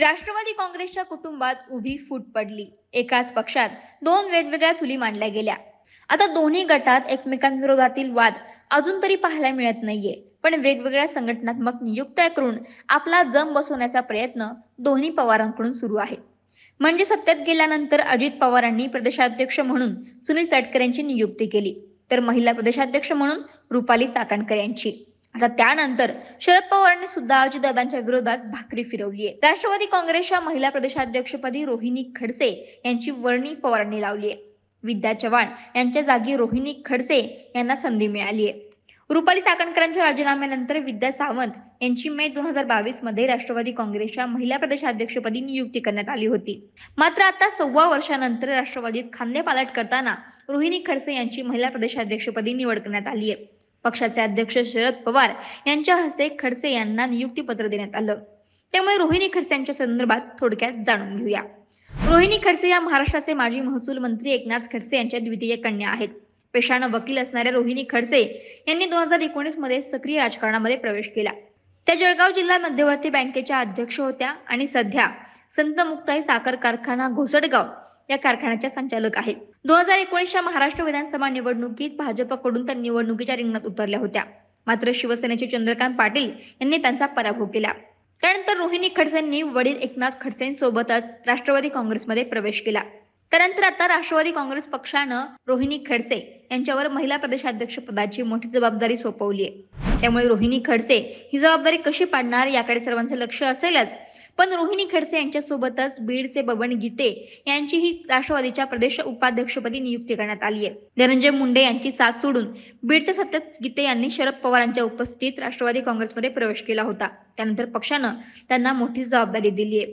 राष्ट्रवादी काँग्रेसच्या कुटुंबात उभी फूट पडली एकाच पक्षात दोन वेगवेगळ्या चुली मांडल्या गेल्या आता दोन्ही गटात एकमेकांविरोधातील वाद अजून तरी पाहायला मिळत नाहीये पण वेगवेगळ्या संघटनात्मक नियुक्त्या करून आपला जम बसवण्याचा प्रयत्न दोन्ही पवारांकडून सुरू आहे म्हणजे सत्तेत गेल्यानंतर अजित पवारांनी प्रदेशाध्यक्ष म्हणून सुनील तटकर यांची नियुक्ती केली तर महिला प्रदेशाध्यक्ष म्हणून रुपाली चाकणकर यांची आता त्यानंतर शरद पवारांनी सुद्धा अजितदादांच्या विरोधात भाकरी फिरवली आहे राष्ट्रवादी काँग्रेसच्या महिला प्रदेशाध्यक्षपदी रोहिणी खडसे यांची वर्णी पवारांनी लावली आहे विद्या चव्हाण यांच्या जागी रोहिणी खडसे यांना संधी मिळाली आहे रुपाली चाकणकरांच्या राजीनाम्यानंतर विद्या सावंत यांची मे दोन हजार बावीस मध्ये राष्ट्रवादी काँग्रेसच्या महिला प्रदेशाध्यक्षपदी नियुक्ती करण्यात आली होती मात्र आता सव्वा वर्षानंतर राष्ट्रवादीत खांदेपालट करताना रोहिणी खडसे यांची महिला प्रदेशाध्यक्षपदी निवड करण्यात आली आहे पक्षाचे अध्यक्ष शरद पवार यांच्या हस्ते खडसे यांना नियुक्तीपत्र देण्यात आलं त्यामुळे रोहिणी खडसे यांच्या संदर्भात थोडक्यात जाणून घेऊया रोहिणी खडसे या महाराष्ट्राचे माजी महसूल मंत्री एकनाथ खडसे यांच्या द्वितीय कन्या आहेत पेशानं वकील असणाऱ्या रोहिणी खडसे यांनी दोन हजार एकोणीस मध्ये सक्रिय राजकारणामध्ये प्रवेश केला त्या जळगाव जिल्हा मध्यवर्ती बँकेच्या अध्यक्ष होत्या आणि सध्या संत मुक्ताई साखर कारखाना घोसडगाव या कारखान्याच्या संचालक आहेत दोन हजार एकोणीसच्या महाराष्ट्र विधानसभा निवडणुकीत भाजपकडून त्या निवडणुकीच्या रिंगणात उतरल्या होत्या मात्र शिवसेनेचे चंद्रकांत पाटील यांनी त्यांचा पराभव केला त्यानंतर रोहिणी खडसेंनी वडील एकनाथ खडसेंसोबतच राष्ट्रवादी काँग्रेसमध्ये प्रवेश केला त्यानंतर आता राष्ट्रवादी काँग्रेस पक्षानं रोहिणी खडसे यांच्यावर महिला प्रदेशाध्यक्ष पदाची मोठी जबाबदारी सोपवली आहे त्यामुळे रोहिणी खडसे ही जबाबदारी कशी पाडणार याकडे सर्वांचं लक्ष असेलच पण रोहिणी खडसे यांच्यासोबतच बीडचे बबन गीते यांचीही राष्ट्रवादीच्या प्रदेश उपाध्यक्षपदी नियुक्ती करण्यात आली आहे धनंजय मुंडे यांची साथ सोडून बीडच्या सत्तेत गीते यांनी शरद पवारांच्या उपस्थित राष्ट्रवादी काँग्रेसमध्ये प्रवेश केला होता त्यानंतर पक्षानं त्यांना मोठी जबाबदारी दिली आहे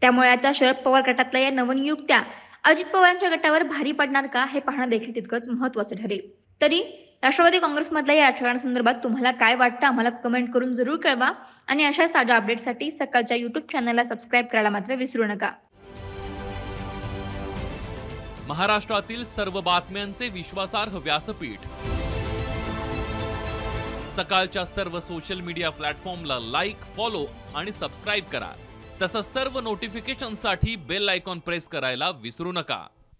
त्यामुळे आता शरद पवार गटातल्या या नवनियुक्त्या अजित पवारांच्या गटावर भारी पडणार का हे पाहणं देखील तितकंच महत्वाचं ठरेल तरी राष्ट्रवादी काँग्रेसमधल्या या आचरणासंदर्भात तुम्हाला काय वाटतं आम्हाला कमेंट करून जरूर कळवा आणि अशाच ताज्या अपडेटसाठी सकाळच्या युट्यूब चॅनलला सबस्क्राईब करायला मात्र विसरू नका महाराष्ट्रातील सर्व बातम्यांचे विश्वासार्ह व्यासपीठ सकाळच्या सर्व सोशल मीडिया प्लॅटफॉर्मला लाईक फॉलो आणि सबस्क्राईब करा तसंच सर्व नोटिफिकेशनसाठी बेल आयकॉन प्रेस करायला विसरू नका